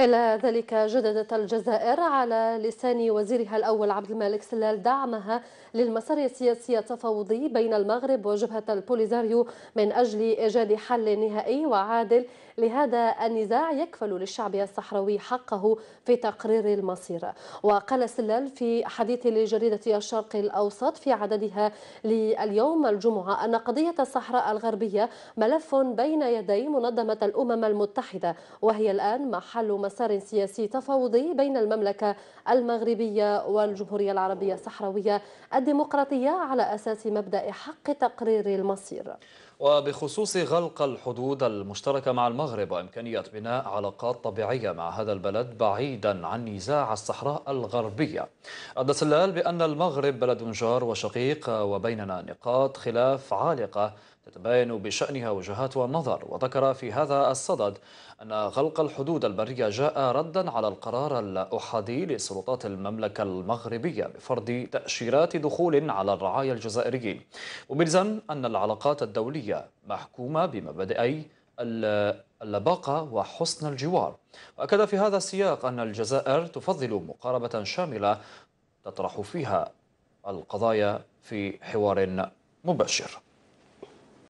إلى ذلك جددت الجزائر على لسان وزيرها الأول عبد الملك سلال دعمها للمسار السياسي التفاوضي بين المغرب وجبهة البوليزاريو من أجل إيجاد حل نهائي وعادل لهذا النزاع يكفل للشعب الصحراوي حقه في تقرير المصير وقال سلال في حديث لجريدة الشرق الأوسط في عددها لليوم الجمعة أن قضية الصحراء الغربية ملف بين يدي منظمة الأمم المتحدة وهي الآن محل مسار سياسي تفاوضي بين المملكة المغربية والجمهورية العربية الصحراوية الديمقراطية على أساس مبدأ حق تقرير المصير وبخصوص غلق الحدود المشتركة مع المغرب وإمكانية بناء علاقات طبيعية مع هذا البلد بعيدا عن نزاع الصحراء الغربية أدى سلال بأن المغرب بلد جار وشقيق وبيننا نقاط خلاف عالقة تتباين بشأنها وجهات النظر وذكر في هذا الصدد أن غلق الحدود البرية جاء ردا على القرار الأحادي لسلطات المملكة المغربية بفرض تأشيرات دخول على الرعايا الجزائريين مبرزا أن العلاقات الدولية محكومة بمبادئي اللباقة وحسن الجوار وأكد في هذا السياق أن الجزائر تفضل مقاربة شاملة تطرح فيها القضايا في حوار مباشر